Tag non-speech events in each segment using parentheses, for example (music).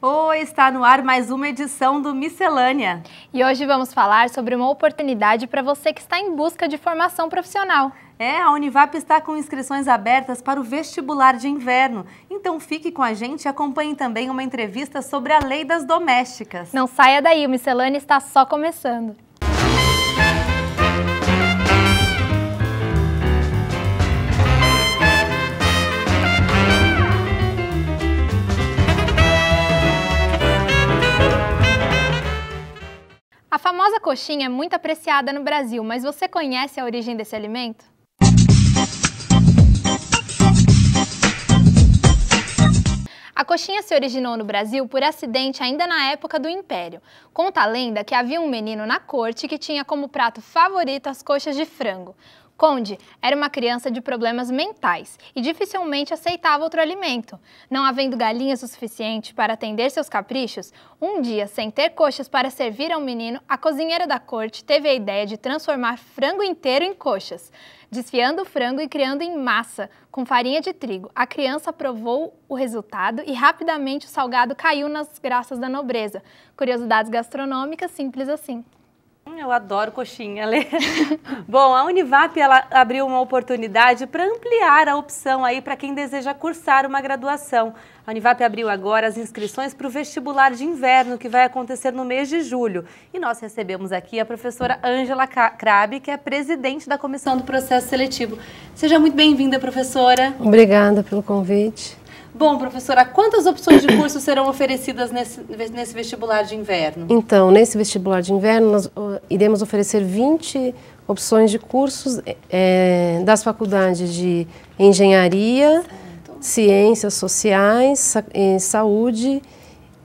Oi, está no ar mais uma edição do Miscelânea. E hoje vamos falar sobre uma oportunidade para você que está em busca de formação profissional. É, a Univap está com inscrições abertas para o vestibular de inverno. Então fique com a gente e acompanhe também uma entrevista sobre a lei das domésticas. Não saia daí, o Miscelânea está só começando. A famosa coxinha é muito apreciada no Brasil, mas você conhece a origem desse alimento? A coxinha se originou no Brasil por acidente ainda na época do Império. Conta a lenda que havia um menino na corte que tinha como prato favorito as coxas de frango. Conde era uma criança de problemas mentais e dificilmente aceitava outro alimento. Não havendo galinhas o suficiente para atender seus caprichos, um dia, sem ter coxas para servir ao menino, a cozinheira da corte teve a ideia de transformar frango inteiro em coxas. Desfiando o frango e criando em massa com farinha de trigo, a criança provou o resultado e rapidamente o salgado caiu nas graças da nobreza. Curiosidades gastronômicas simples assim. Hum, eu adoro coxinha, Lê. (laughs) Bom, a Univap ela abriu uma oportunidade para ampliar a opção aí para quem deseja cursar uma graduação. A Univap abriu agora as inscrições para o vestibular de inverno que vai acontecer no mês de julho. E nós recebemos aqui a professora Ângela Krabi, que é presidente da comissão do processo seletivo. Seja muito bem-vinda, professora. Obrigada pelo convite. Bom, professora, quantas opções de curso serão oferecidas nesse, nesse vestibular de inverno? Então, nesse vestibular de inverno, nós uh, iremos oferecer 20 opções de cursos é, é, das faculdades de engenharia, certo. ciências sociais, sa saúde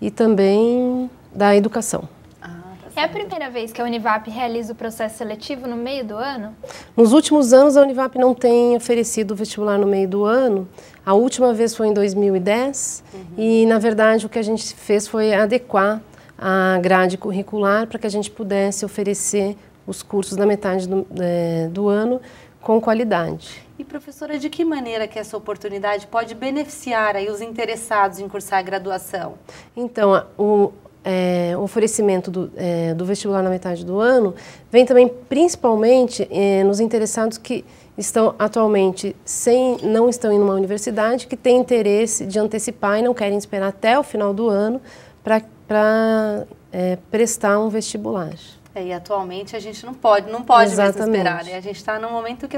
e também da educação. Ah, tá é a primeira vez que a Univap realiza o processo seletivo no meio do ano? Nos últimos anos, a Univap não tem oferecido o vestibular no meio do ano, a última vez foi em 2010 uhum. e, na verdade, o que a gente fez foi adequar a grade curricular para que a gente pudesse oferecer os cursos da metade do, é, do ano com qualidade. E professora, de que maneira que essa oportunidade pode beneficiar aí os interessados em cursar a graduação? Então, o é, oferecimento do, é, do, vestibular na metade do ano vem também principalmente é, nos interessados que estão atualmente sem, não estão em uma universidade que tem interesse de antecipar e não querem esperar até o final do ano para é, prestar um vestibular. É, e atualmente a gente não pode, não pode Exatamente. esperar. Né? A gente está num momento que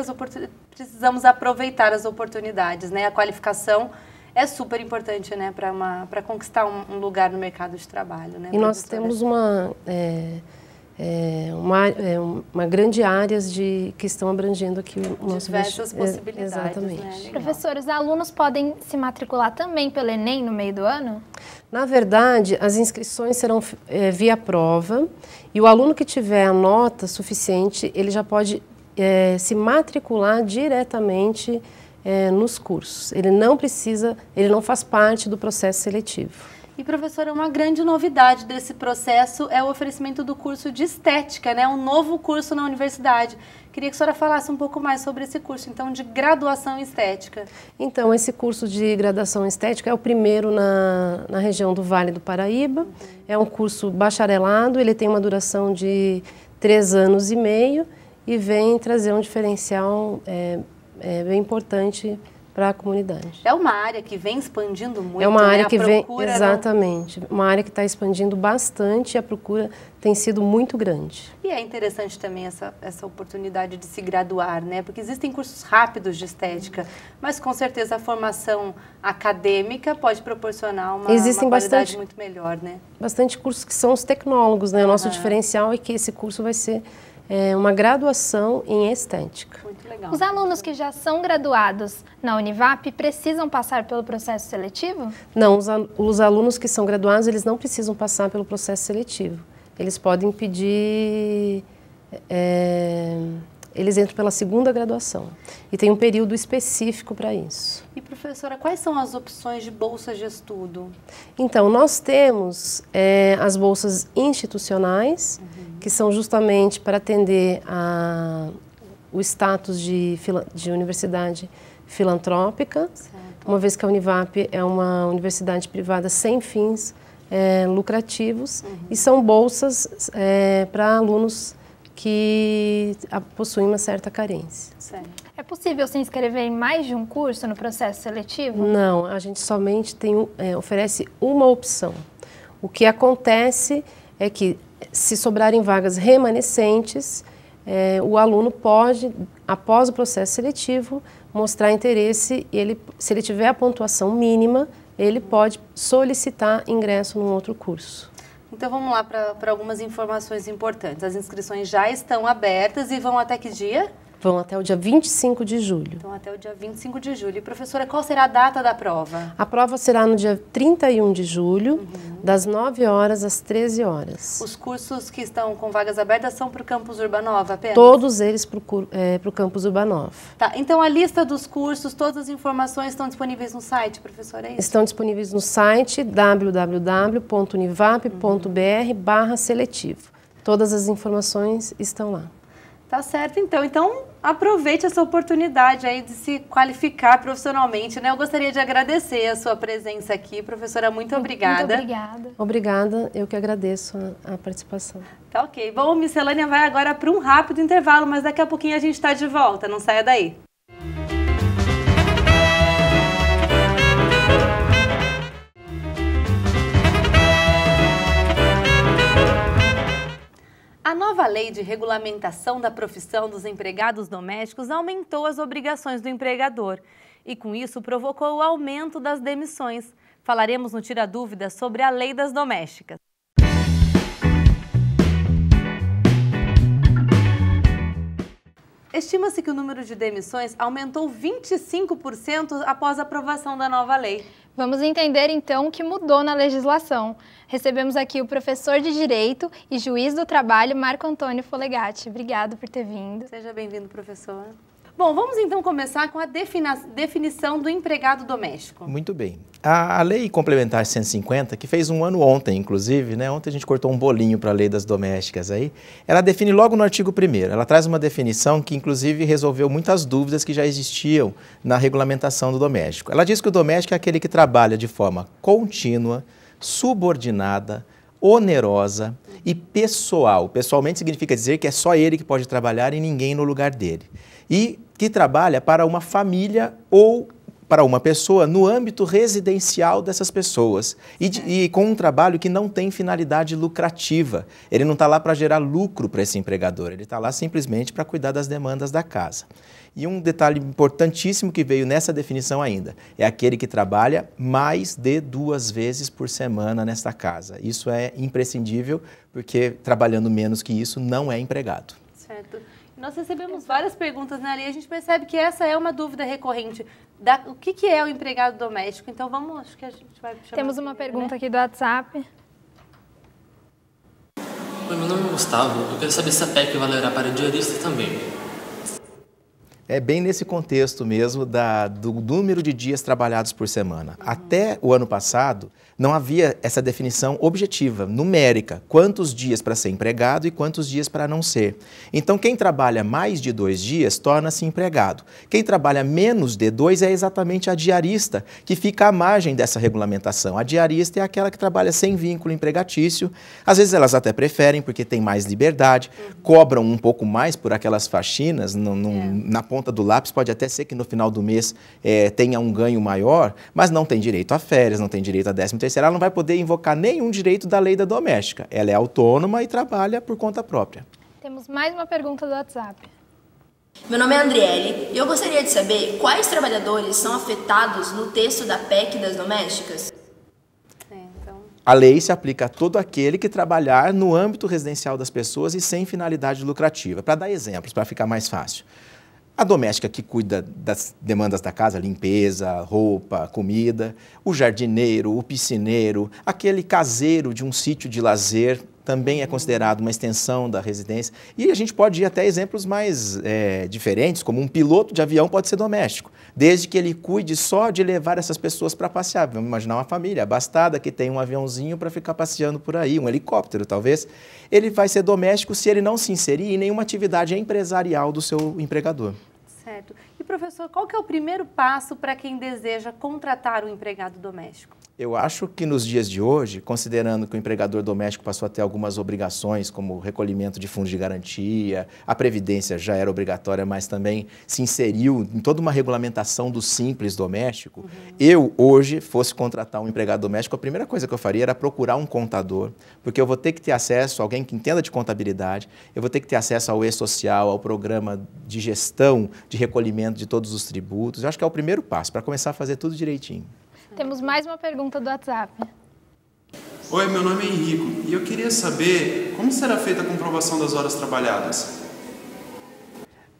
precisamos aproveitar as oportunidades, né? A qualificação é super importante, né, para conquistar um, um, lugar no mercado de trabalho, né? E nós temos uma é é, uma, é, uma grande áreas de que estão abrangendo aqui o nosso diversas vesti... É, possibilidades. Né? exatamente. Né? Professor, os alunos podem se matricular também pelo Enem no meio do ano? Na verdade, as inscrições serão é, via prova e o aluno que tiver a nota suficiente, ele já pode é, se matricular diretamente é, nos cursos. Ele não precisa, ele não faz parte do processo seletivo. E, professora, uma grande novidade desse processo é o oferecimento do curso de estética, né? Um novo curso na universidade. Queria que a senhora falasse um pouco mais sobre esse curso, então, de graduação estética. Então, esse curso de graduação estética é o primeiro na, na região do Vale do Paraíba. Uhum. É um curso bacharelado, ele tem uma duração de três anos e meio e vem trazer um diferencial é, é, bem importante para a comunidade. É uma área que vem expandindo muito. É uma né? área né? que vem exatamente, não... uma área que está expandindo bastante e a procura tem sido muito grande. E é interessante também essa, essa oportunidade de se graduar, né? Porque existem cursos rápidos de estética, mas com certeza a formação acadêmica pode proporcionar uma, existem uma bastante, muito melhor, né? Bastante cursos que são os tecnólogos, né? Uhum. O nosso diferencial é que esse curso vai ser é, uma graduação em estética. Muito legal. Os alunos que já são graduados na Univap precisam passar pelo processo seletivo? Não, os, al os alunos que são graduados, eles não precisam passar pelo processo seletivo. Eles podem pedir... É, eles entram pela segunda graduação e tem um período específico para isso. E professora, quais são as opções de bolsas de estudo? Então, nós temos é, as bolsas institucionais, uhum. que são justamente para atender a, o status de, de universidade filantrópica, certo. uma vez que a Univap é uma universidade privada sem fins é, lucrativos uhum. e são bolsas é, eh, para alunos que possuem uma certa carência. Certo. É possível se inscrever em mais de um curso no processo seletivo? Não, a gente somente tem, é, oferece uma opção. O que acontece é que, se sobrarem vagas remanescentes, é, o aluno pode, após o processo seletivo, mostrar interesse e, ele, se ele tiver a pontuação mínima, ele pode solicitar ingresso num outro curso. Então vamos lá para algumas informações importantes. As inscrições já estão abertas e vão até que dia? Vão até o dia 25 de julho. Então, até o dia 25 de julho. E, professora, qual será a data da prova? A prova será no dia 31 de julho, uhum. das 9 horas às 13 horas. Os cursos que estão com vagas abertas são para o campus Urbanova apenas? Todos eles para o é, campus Urbanova. Tá, então a lista dos cursos, todas as informações estão disponíveis no site, professora? É estão disponíveis no site www.univap.br seletivo. Todas as informações estão lá. Tá certo, então. Então, aproveite essa oportunidade aí de se qualificar profissionalmente, né? Eu gostaria de agradecer a sua presença aqui, professora. Muito, obrigada. Muito obrigada. Obrigada, eu que agradeço a, a participação. Tá ok. Bom, Miscelânea vai agora para um rápido intervalo, mas daqui a pouquinho a gente está de volta. Não saia daí. A nova lei de regulamentação da profissão dos empregados domésticos aumentou as obrigações do empregador e, com isso, provocou o aumento das demissões. Falaremos no Tira Dúvidas sobre a lei das domésticas. Estima-se que o número de demissões aumentou 25% após a aprovação da nova lei. Vamos entender então o que mudou na legislação. Recebemos aqui o professor de Direito e juiz do Trabalho, Marco Antônio Folegatti. Obrigado por ter vindo. Seja bem-vindo, professor. Bom, vamos então começar com a definição do empregado doméstico. Muito bem. A, a, Lei Complementar 150, que fez um ano ontem, inclusive, né? ontem a gente cortou um bolinho para a Lei das Domésticas aí, ela define logo no artigo 1 ela traz uma definição que, inclusive, resolveu muitas dúvidas que já existiam na regulamentação do doméstico. Ela diz que o doméstico é aquele que trabalha de forma contínua, subordinada, onerosa e pessoal. Pessoalmente significa dizer que é só ele que pode trabalhar e ninguém no lugar dele. E que trabalha para uma família ou para uma pessoa no âmbito residencial dessas pessoas e, de, e, com um trabalho que não tem finalidade lucrativa. Ele não está lá para gerar lucro para esse empregador, ele está lá simplesmente para cuidar das demandas da casa. E um detalhe importantíssimo que veio nessa definição ainda é aquele que trabalha mais de duas vezes por semana nesta casa. Isso é imprescindível porque trabalhando menos que isso não é empregado. Certo. Nós recebemos várias perguntas, né, Ali? A gente percebe que essa é uma dúvida recorrente da, o que, que é o empregado doméstico. Então vamos, acho que a gente vai chamar Temos uma pergunta né? aqui do WhatsApp. Oi, meu nome é Gustavo. Eu quero saber se a PEC valerá para diarista também é bem nesse contexto mesmo da, do número de dias trabalhados por semana. Até o ano passado, não havia essa definição objetiva, numérica, quantos dias para ser empregado e quantos dias para não ser. Então, quem trabalha mais de dois dias torna-se empregado. Quem trabalha menos de dois é exatamente a diarista, que fica à margem dessa regulamentação. A diarista é aquela que trabalha sem vínculo empregatício. Às vezes elas até preferem, porque tem mais liberdade, cobram um pouco mais por aquelas faxinas no, no, é. na ponta ponta do lápis, pode até ser que no final do mês é, tenha um ganho maior, mas não tem direito a férias, não tem direito a 13 terceira, ela não vai poder invocar nenhum direito da lei da doméstica. Ela é autônoma e trabalha por conta própria. Temos mais uma pergunta do WhatsApp. Meu nome é Andriele e eu gostaria de saber quais trabalhadores são afetados no texto da PEC das domésticas. É, então. A lei se aplica a todo aquele que trabalhar no âmbito residencial das pessoas e sem finalidade lucrativa. Para dar exemplos, para ficar mais fácil a doméstica que cuida das demandas da casa, limpeza, roupa, comida, o jardineiro, o piscineiro, aquele caseiro de um sítio de lazer também é considerado uma extensão da residência. E a gente pode ir até exemplos mais é, diferentes, como um piloto de avião pode ser doméstico, desde que ele cuide só de levar essas pessoas para passear. Vamos imaginar uma família abastada que tem um aviãozinho para ficar passeando por aí, um helicóptero talvez. Ele vai ser doméstico se ele não se inserir em nenhuma atividade empresarial do seu empregador. Certo. E professor, qual que é o primeiro passo para quem deseja contratar um empregado doméstico? Eu acho que nos dias de hoje, considerando que o empregador doméstico passou a ter algumas obrigações, como recolhimento de fundos de garantia, a previdência já era obrigatória, mas também se inseriu em toda uma regulamentação do simples doméstico, uhum. eu hoje fosse contratar um empregado doméstico, a primeira coisa que eu faria era procurar um contador, porque eu vou ter que ter acesso a alguém que entenda de contabilidade, eu vou ter que ter acesso ao e-social, ao programa de gestão de recolhimento de todos os tributos. Eu acho que é o primeiro passo para começar a fazer tudo direitinho. Temos mais uma pergunta do WhatsApp. Oi, meu nome é Henrico e eu queria saber como será feita a comprovação das horas trabalhadas.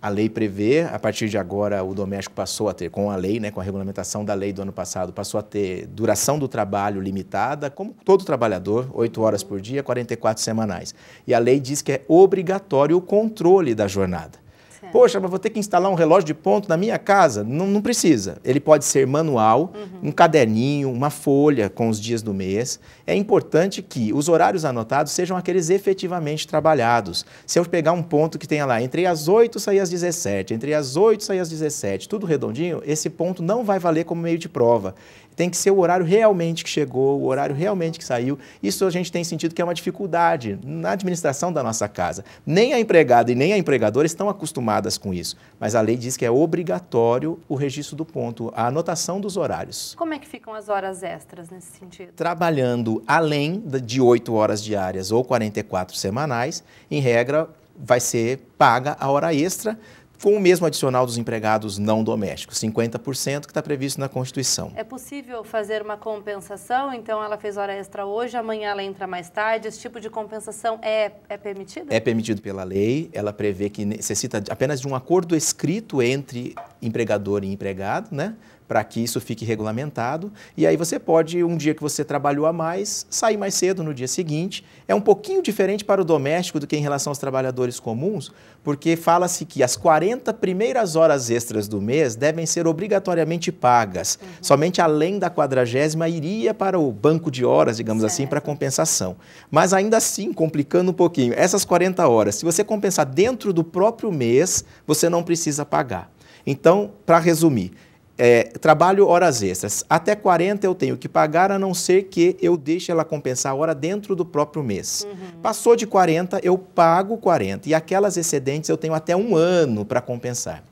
A lei prevê, a partir de agora, o doméstico passou a ter, com a lei, né, com a regulamentação da lei do ano passado, passou a ter duração do trabalho limitada, como todo trabalhador, 8 horas por dia, 44 semanais. E a lei diz que é obrigatório o controle da jornada. Poxa, mas vou ter que instalar um relógio de ponto na minha casa? Não, não precisa. Ele pode ser manual, uhum. um caderninho, uma folha com os dias do mês. É importante que os horários anotados sejam aqueles efetivamente trabalhados. Se eu pegar um ponto que tenha lá entre as 8 e às 17, entre as 8 e às 17, tudo redondinho, esse ponto não vai valer como meio de prova. Tem que ser o horário realmente que chegou, o horário realmente que saiu. Isso a gente tem sentido que é uma dificuldade na administração da nossa casa. Nem a empregada e nem a empregadora estão acostumadas com isso, mas a lei diz que é obrigatório o registro do ponto, a anotação dos horários. Como é que ficam as horas extras nesse sentido? Trabalhando além de 8 horas diárias ou 44 semanais, em regra, vai ser paga a hora extra, com o mesmo adicional dos empregados não domésticos, 50% que está previsto na Constituição. É possível fazer uma compensação? Então, ela fez hora extra hoje, amanhã ela entra mais tarde. Esse tipo de compensação é, é permitido? É permitido pela lei. Ela prevê que necessita apenas de um acordo escrito entre empregador e empregado, né? para que isso fique regulamentado. E aí você pode, um dia que você trabalhou a mais, sair mais cedo no dia seguinte. É um pouquinho diferente para o doméstico do que em relação aos trabalhadores comuns, porque fala-se que as 40 primeiras horas extras do mês devem ser obrigatoriamente pagas. Uhum. Somente além da quadragésima iria para o banco de horas, digamos assim, certo. assim, para compensação. Mas ainda assim, complicando um pouquinho, essas 40 horas, se você compensar dentro do próprio mês, você não precisa pagar. Então, para resumir, é, trabalho horas extras. Até 40 eu tenho que pagar, a não ser que eu deixe ela compensar a hora dentro do próprio mês. Uhum. Passou de 40, eu pago 40. E aquelas excedentes eu tenho até um ano para compensar.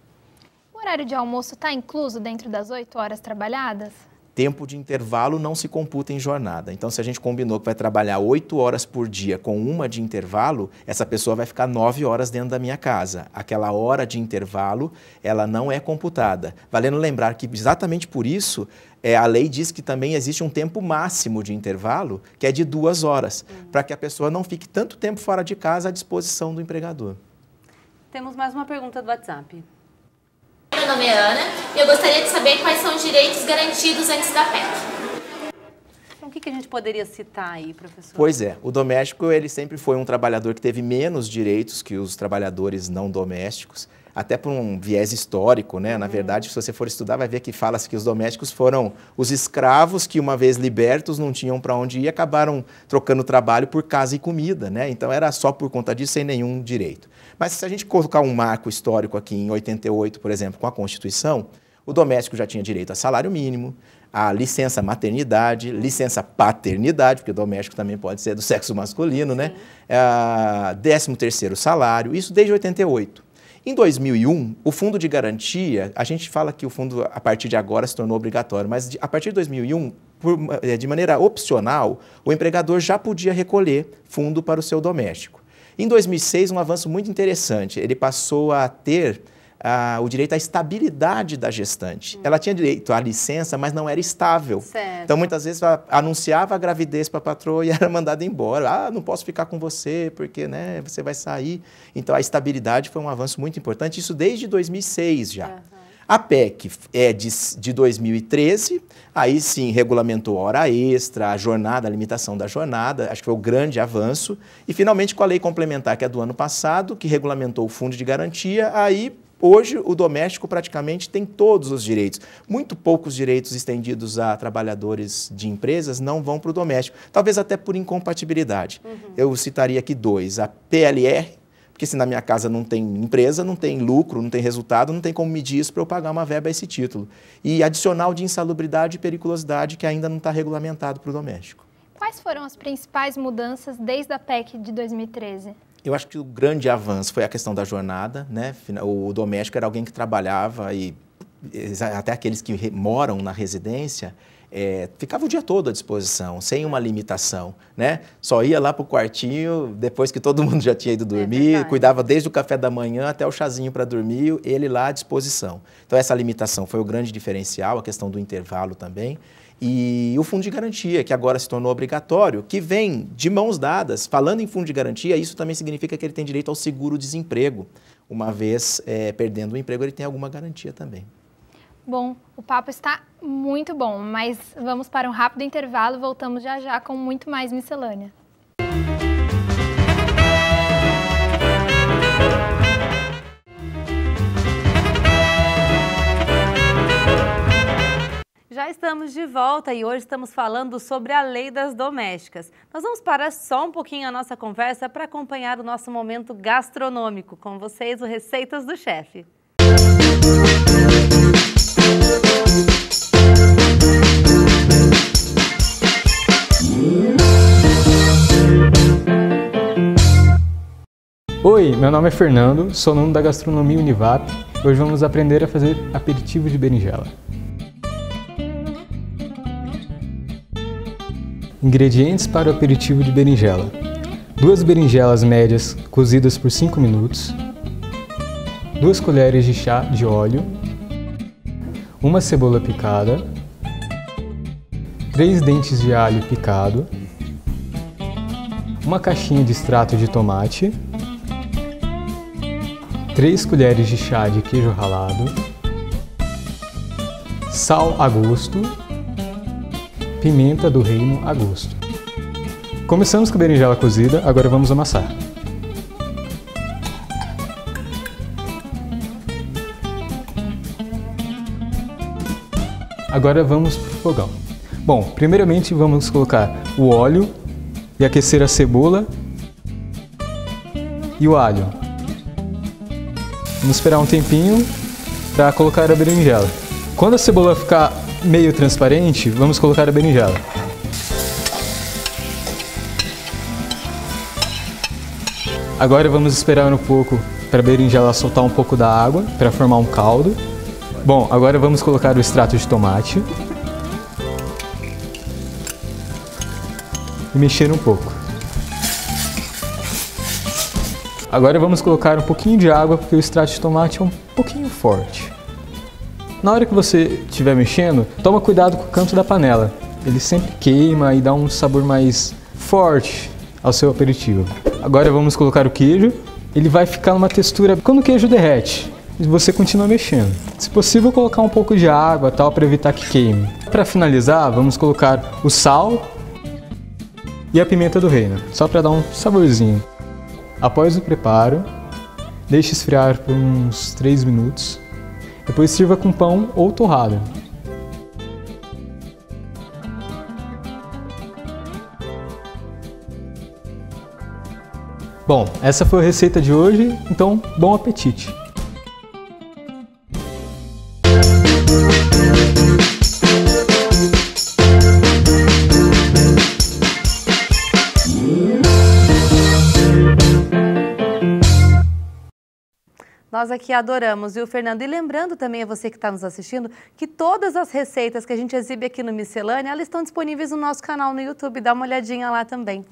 O horário de almoço está incluso dentro das 8 horas trabalhadas? tempo de intervalo não se computa em jornada. Então, se a gente combinou que vai trabalhar oito horas por dia com uma de intervalo, essa pessoa vai ficar nove horas dentro da minha casa. Aquela hora de intervalo, ela não é computada. Valendo lembrar que exatamente por isso é, a lei diz que também existe um tempo máximo de intervalo, que é de duas horas, uhum. para que a pessoa não fique tanto tempo fora de casa à disposição do empregador. Temos mais uma pergunta do WhatsApp meu nome é Ana e eu gostaria de saber quais são os direitos garantidos antes da PEC. Então, o que, que a gente poderia citar aí, professor? Pois é, o doméstico ele sempre foi um trabalhador que teve menos direitos que os trabalhadores não domésticos até por um viés histórico, né? Na uhum. verdade, se você for estudar, vai ver que fala-se que os domésticos foram os escravos que, uma vez libertos, não tinham para onde ir e acabaram trocando trabalho por casa e comida, né? Então era só por conta disso, sem nenhum direito. Mas se a gente colocar um marco histórico aqui em 88, por exemplo, com a Constituição, o doméstico já tinha direito a salário mínimo, a licença maternidade, licença paternidade, porque o doméstico também pode ser do (laughs) sexo masculino, né? Uhum. 13 ah, terceiro salário, isso desde 88. Em 2001, o fundo de garantia, a gente fala que o fundo a partir de agora se tornou obrigatório, mas a partir de 2001, por, eh, de maneira opcional, o empregador já podia recolher fundo para o seu doméstico. Em 2006, um avanço muito interessante, ele passou a ter o direito à estabilidade da gestante. Hum. Ela tinha direito à licença, mas não era estável. Certo. Então, muitas vezes, ela anunciava a gravidez para a patroa (laughs) e era mandada embora. Ah, não posso ficar com você porque né, você vai sair. Então, a estabilidade foi um avanço muito importante, isso desde 2006 já. Uhum. A PEC é de, de 2013, aí sim regulamentou a hora extra, a jornada, a limitação da jornada, acho que foi o grande avanço. E finalmente com a lei complementar, que é do ano passado, que regulamentou o fundo de garantia, aí Hoje, o doméstico praticamente tem todos os direitos. Muito poucos direitos estendidos a trabalhadores de empresas não vão para o doméstico, talvez até por incompatibilidade. Uhum. Eu citaria aqui dois: a PLR, porque se na minha casa não tem empresa, não tem lucro, não tem resultado, não tem como medir isso para eu pagar uma verba a esse título. E adicional de insalubridade e periculosidade que ainda não está regulamentado para o doméstico. Quais foram as principais mudanças desde a PEC de 2013? Eu acho que o grande avanço foi a questão da jornada, né? O doméstico era alguém que trabalhava e até aqueles que moram na residência é, ficava o dia todo à disposição, sem uma limitação, né? Só ia lá para o quartinho depois que todo mundo já tinha ido é dormir, é cuidava desde o café da manhã até o chazinho para dormir, ele lá à disposição. Então essa limitação foi o grande diferencial, a questão do intervalo também e o fundo de garantia, que agora se tornou obrigatório, que vem de mãos dadas. Falando em fundo de garantia, isso também significa que ele tem direito ao seguro-desemprego. Uma vez é, perdendo o emprego, ele tem alguma garantia também. Bom, o papo está muito bom, mas vamos para um rápido intervalo. Voltamos já já com muito mais miscelânea. Já estamos de volta e hoje estamos falando sobre a lei das domésticas. Nós vamos parar só um pouquinho a nossa conversa para acompanhar o nosso momento gastronômico. Com vocês, o Receitas do Chefe. Oi, meu nome é Fernando, sou aluno da Gastronomia Univap. Hoje vamos aprender a fazer aperitivo de berinjela. Ingredientes para o aperitivo de berinjela: 2 berinjelas médias cozidas por 5 minutos, 2 colheres de chá de óleo, uma cebola picada, 3 dentes de alho picado, uma caixinha de extrato de tomate, 3 colheres de chá de queijo ralado, sal a gosto pimenta do reino a gosto. Começamos com a berinjela cozida, agora vamos amassar. Agora vamos para o fogão. Bom, primeiramente vamos colocar o óleo e aquecer a cebola e o alho. Vamos esperar um tempinho para colocar a berinjela. Quando a cebola ficar meio transparente, vamos colocar a berinjela. Agora vamos esperar um pouco para a berinjela soltar um pouco da água para formar um caldo. Bom, agora vamos colocar o extrato de tomate. E mexer um pouco. Agora vamos colocar um pouquinho de água porque o extrato de tomate é um pouquinho forte. Na hora que você estiver mexendo, toma cuidado com o canto da panela. Ele sempre queima e dá um sabor mais forte ao seu aperitivo. Agora vamos colocar o queijo. Ele vai ficar numa textura quando o queijo derrete e você continua mexendo. Se possível, colocar um pouco de água tal para evitar que queime. Para finalizar, vamos colocar o sal e a pimenta do reino, só para dar um saborzinho. Após o preparo, deixe esfriar por uns 3 minutos depois sirva com pão ou torrada. Bom, essa foi a receita de hoje, então bom apetite! nós aqui adoramos, viu, Fernando? E lembrando também a você que está nos assistindo que todas as receitas que a gente exibe aqui no Miscelânea, elas estão disponíveis no nosso canal no YouTube. Dá uma olhadinha lá também.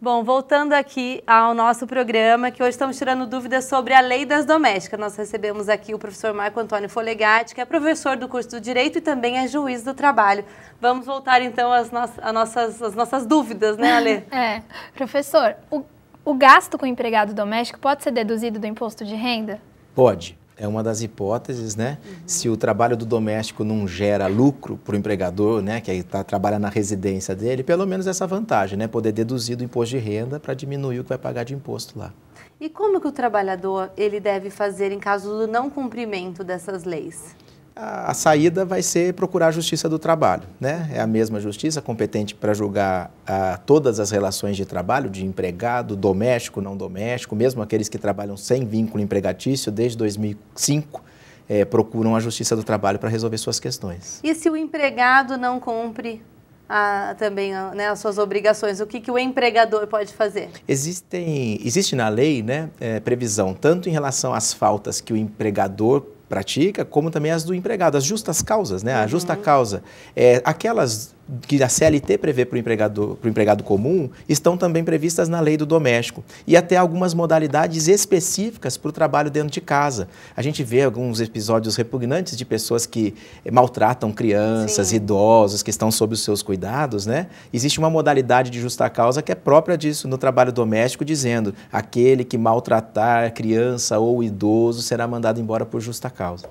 Bom, voltando aqui ao nosso programa, que hoje estamos tirando dúvidas sobre a lei das domésticas. Nós recebemos aqui o professor Marco Antônio Folegatti, que é professor do curso do Direito e também é juiz do trabalho. Vamos voltar então às, no nossas, às nossas dúvidas, né, Ale? (laughs) é. Professor, o, o gasto com o empregado doméstico pode ser deduzido do imposto de renda? Pode. É uma das hipóteses, né? Uhum. Se o trabalho do doméstico não gera lucro para o empregador, né, que aí tá, trabalha na residência dele, pelo menos essa vantagem, né? Poder deduzir do imposto de renda para diminuir o que vai pagar de imposto lá. E como que o trabalhador ele deve fazer em caso do não cumprimento dessas leis? a saída vai ser procurar a justiça do trabalho. Né? É a mesma justiça competente para julgar ah, todas as relações de trabalho, de empregado, doméstico, não doméstico, mesmo aqueles que trabalham sem vínculo empregatício desde 2005. Eh, procuram a Justiça do Trabalho para resolver suas questões. E se o empregado não cumpre a, também né, as suas obrigações, o que, que o empregador pode fazer? Existem, existe na lei né, é, previsão tanto em relação às faltas que o empregador pratica, como também as do empregado, as justas causas, né? A justa uhum. causa é aquelas que a CLT prevê para o empregado, empregado comum estão também previstas na lei do doméstico e até algumas modalidades específicas para o trabalho dentro de casa. A gente vê alguns episódios repugnantes de pessoas que eh, maltratam crianças, Sim. idosos que estão sob os seus cuidados, né? Existe uma modalidade de justa causa que é própria disso no trabalho doméstico, dizendo aquele que maltratar criança ou idoso será mandado embora por justa causa.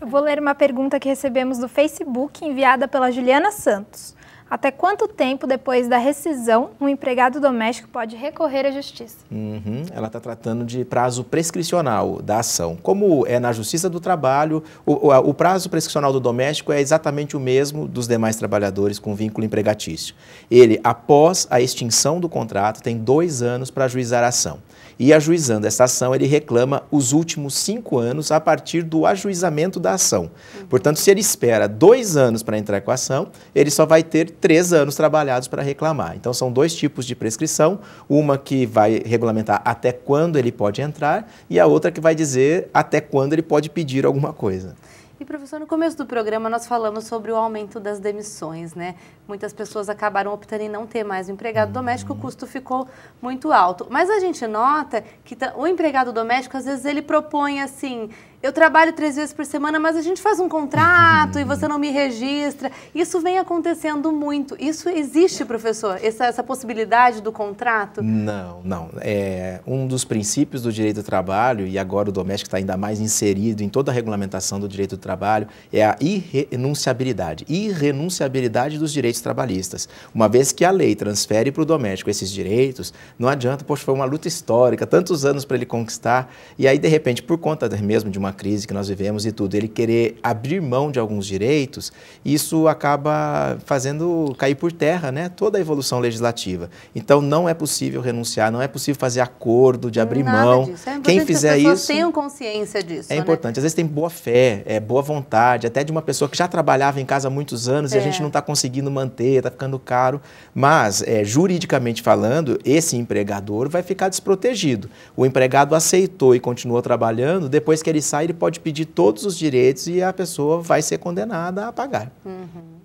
Eu vou ler uma pergunta que recebemos do Facebook, enviada pela Juliana Santos. Até quanto tempo depois da rescisão um empregado doméstico pode recorrer à justiça? Uhum. Ela está tratando de prazo prescricional da ação. Como é na Justiça do Trabalho, o, o, o, prazo prescricional do doméstico é exatamente o mesmo dos demais trabalhadores com vínculo empregatício. Ele, após a extinção do contrato, tem dois anos para ajuizar a ação. E ajuizando essa ação, ele reclama os últimos cinco anos a partir do ajuizamento da ação. Uhum. Portanto, se ele espera dois anos para entrar com a ação, ele só vai ter três anos trabalhados para reclamar. Então, são dois tipos de prescrição: uma que vai regulamentar até quando ele pode entrar, e a outra que vai dizer até quando ele pode pedir alguma coisa. E professor, no começo do programa nós falamos sobre o aumento das demissões, né? Muitas pessoas acabaram optando em não ter mais o empregado doméstico, o custo ficou muito alto. Mas a gente nota que o empregado doméstico às vezes ele propõe assim, eu trabalho três vezes por semana, mas a gente faz um contrato e você não me registra. Isso vem acontecendo muito. Isso existe, professor? Essa, essa possibilidade do contrato? Não, não. É, um dos princípios do direito do trabalho, e agora o doméstico está ainda mais inserido em toda a regulamentação do direito do trabalho, é a irrenunciabilidade. Irrenunciabilidade dos direitos trabalhistas. Uma vez que a lei transfere para o doméstico esses direitos, não adianta, poxa, foi uma luta histórica, tantos anos para ele conquistar, e aí, de repente, por conta mesmo de uma uma crise que nós vivemos e tudo, ele querer abrir mão de alguns direitos, isso acaba fazendo cair por terra né, toda a evolução legislativa. Então, não é possível renunciar, não é possível fazer acordo de abrir Nada mão. Disso. É Quem fizer que as isso. tenham consciência disso. É né? importante. Né? Às vezes tem boa fé, é boa vontade, até de uma pessoa que já trabalhava em casa há muitos anos é. e a é. gente não está conseguindo manter, está ficando caro. Mas, é, juridicamente falando, esse empregador vai ficar desprotegido. O empregado aceitou e continuou trabalhando, depois que ele sai ele pode pedir todos os direitos e a pessoa vai ser condenada a pagar. Uhum.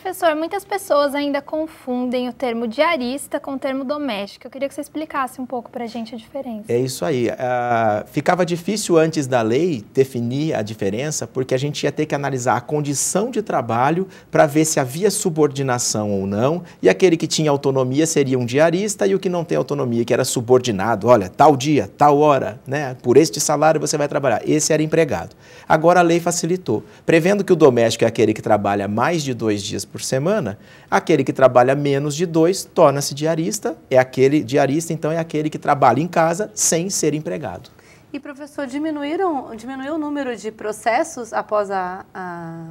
Professor, muitas pessoas ainda confundem o termo diarista com o termo doméstico. Eu queria que você explicasse um pouco para a gente a diferença. É isso aí. Uh, ficava difícil antes da lei definir a diferença, porque a gente ia ter que analisar a condição de trabalho para ver se havia subordinação ou não, e aquele que tinha autonomia seria um diarista e o que não tem autonomia, que era subordinado, olha, tal dia, tal hora, né? por este salário você vai trabalhar. Esse era empregado. Agora a lei facilitou, prevendo que o doméstico é aquele que trabalha mais de dois dias por semana. Aquele que trabalha menos de dois torna-se diarista, é aquele diarista, então, é aquele que trabalha em casa sem ser empregado. E, professor, diminuíram, diminuiu o número de processos após a, a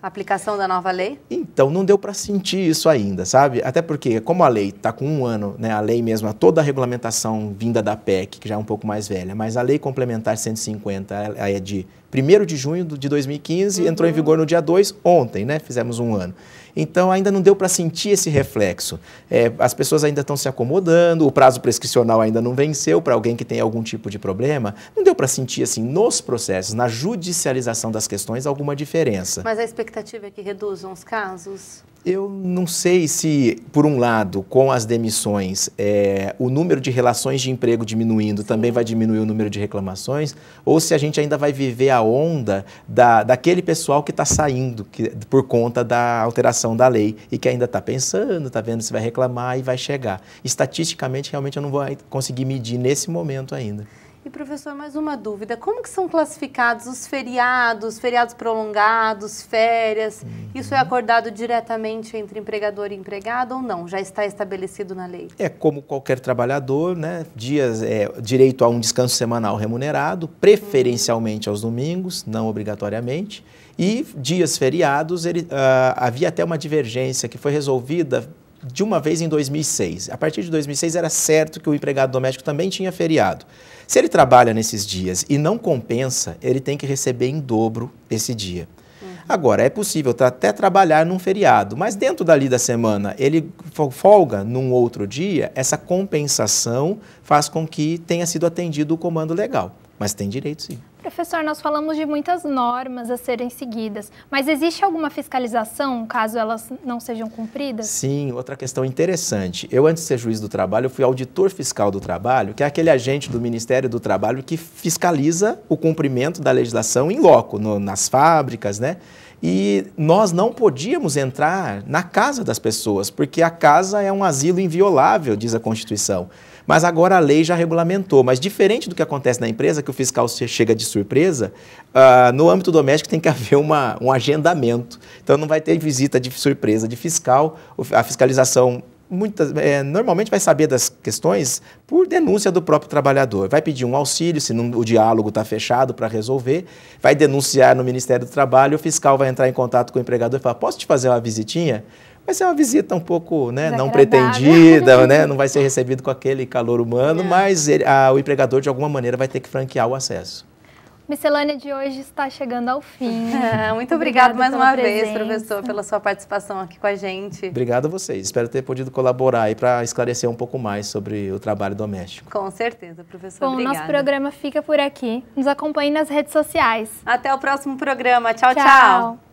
aplicação da nova lei? Então, não deu para sentir isso ainda, sabe? Até porque, como a lei está com um ano, né, a lei mesmo, toda a regulamentação vinda da PEC, que já é um pouco mais velha, mas a lei complementar 150 é de 1 de junho de 2015, uhum. entrou em uhum. vigor no dia 2, ontem, né? Fizemos um ano. Então, ainda não deu para sentir esse reflexo. É, as pessoas ainda estão se acomodando, o prazo prescricional ainda não venceu para alguém que tem algum tipo de problema. Não deu para sentir, assim, nos processos, na judicialização das questões, alguma diferença. Mas a expectativa é que reduzam os casos? Eu não sei se, por um lado, com as demissões, é, o número de relações de emprego diminuindo também vai diminuir o número de reclamações, ou se a gente ainda vai viver a onda da, daquele pessoal que está saindo que, por conta da alteração da lei e que ainda está pensando, está vendo se vai reclamar e vai chegar. Estatisticamente, realmente, eu não vou conseguir medir nesse momento ainda. E professor, mais uma dúvida: como que são classificados os feriados, feriados prolongados, férias? Uhum. Isso é acordado diretamente entre empregador e empregado ou não? Já está estabelecido na lei? É como qualquer trabalhador, né? Dias, é, direito a um descanso semanal remunerado, preferencialmente uhum. aos domingos, não obrigatoriamente. E dias feriados, ele, uh, havia até uma divergência que foi resolvida de uma vez em 2006. A partir de 2006 era certo que o empregado doméstico também tinha feriado. Se ele trabalha nesses dias e não compensa, ele tem que receber em dobro esse dia. Uhum. Agora, é possível tá até trabalhar num feriado, mas dentro dali da semana ele folga num outro dia, essa compensação faz com que tenha sido atendido o comando legal. Mas tem direito sim. Professor, nós falamos de muitas normas a serem seguidas, mas existe alguma fiscalização caso elas não sejam cumpridas? Sim, outra questão interessante. Eu, antes de ser juiz do trabalho, fui auditor fiscal do trabalho, que é aquele agente do Ministério do Trabalho que fiscaliza o cumprimento da legislação em loco, no, nas fábricas, né? E nós não podíamos entrar na casa das pessoas, porque a casa é um asilo inviolável, diz a Constituição. Mas agora a lei já regulamentou. Mas diferente do que acontece na empresa, que o fiscal chega de surpresa, uh, no âmbito doméstico tem que (laughs) haver uma, um agendamento. Então não vai ter visita de surpresa de fiscal, a fiscalização muitas, é, normalmente vai saber das questões por denúncia do próprio trabalhador. Vai pedir um auxílio, se não, o diálogo está fechado para resolver, vai denunciar no Ministério do Trabalho, o fiscal vai entrar em contato com o empregador e falar: posso te fazer uma visitinha? vai ser é uma visita um pouco né, não pretendida, (laughs) né? não vai ser recebido com aquele calor humano, é. mas ele, a, o empregador, de alguma maneira, vai ter que franquear o acesso. Miscelânea de hoje está chegando ao fim. É, (laughs) muito obrigado mais uma presença. vez, professor, pela sua participação aqui com a gente. Obrigado a vocês. Espero ter podido colaborar para esclarecer um pouco mais sobre o trabalho doméstico. Com certeza, professor. Bom, obrigada. nosso programa fica por aqui. Nos acompanhe nas redes sociais. Até o próximo programa. tchau. tchau. tchau.